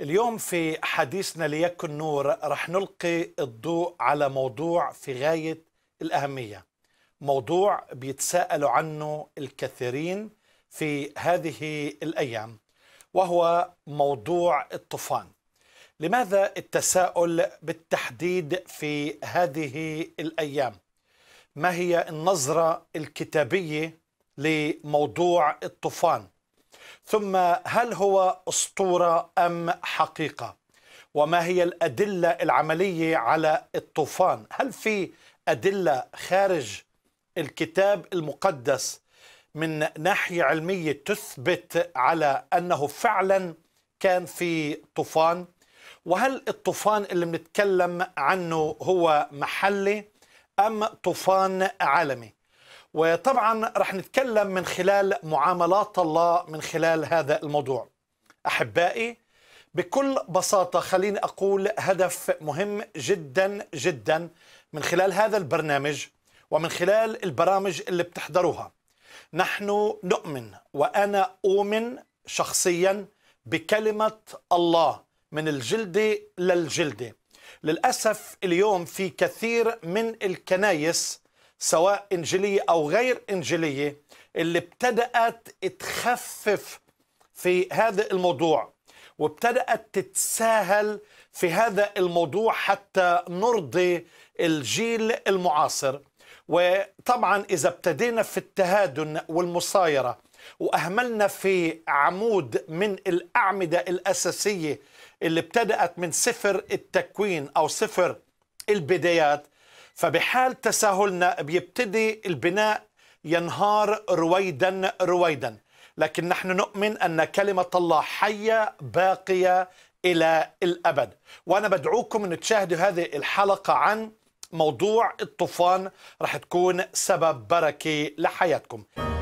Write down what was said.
اليوم في حديثنا ليكن نور رح نلقي الضوء على موضوع في غاية الأهمية موضوع بيتساءل عنه الكثيرين في هذه الأيام وهو موضوع الطوفان لماذا التساؤل بالتحديد في هذه الأيام؟ ما هي النظرة الكتابية لموضوع الطوفان؟ ثم هل هو أسطورة أم حقيقة وما هي الأدلة العملية على الطوفان هل في أدلة خارج الكتاب المقدس من ناحية علمية تثبت على أنه فعلا كان في طوفان وهل الطوفان اللي بنتكلم عنه هو محلي أم طوفان عالمي وطبعا رح نتكلم من خلال معاملات الله من خلال هذا الموضوع أحبائي بكل بساطة خليني أقول هدف مهم جدا جدا من خلال هذا البرنامج ومن خلال البرامج اللي بتحضروها نحن نؤمن وأنا أؤمن شخصيا بكلمة الله من الجلدة للجلدة للأسف اليوم في كثير من الكنايس سواء انجيليه او غير انجيليه اللي ابتدات تخفف في هذا الموضوع وابتدات تتساهل في هذا الموضوع حتى نرضي الجيل المعاصر وطبعا اذا ابتدينا في التهادن والمصايره واهملنا في عمود من الاعمده الاساسيه اللي ابتدات من سفر التكوين او سفر البدايات فبحال تساهلنا بيبتدي البناء ينهار رويدا رويدا لكن نحن نؤمن أن كلمة الله حية باقية إلى الأبد وأنا بدعوكم أن تشاهدوا هذه الحلقة عن موضوع الطوفان رح تكون سبب بركة لحياتكم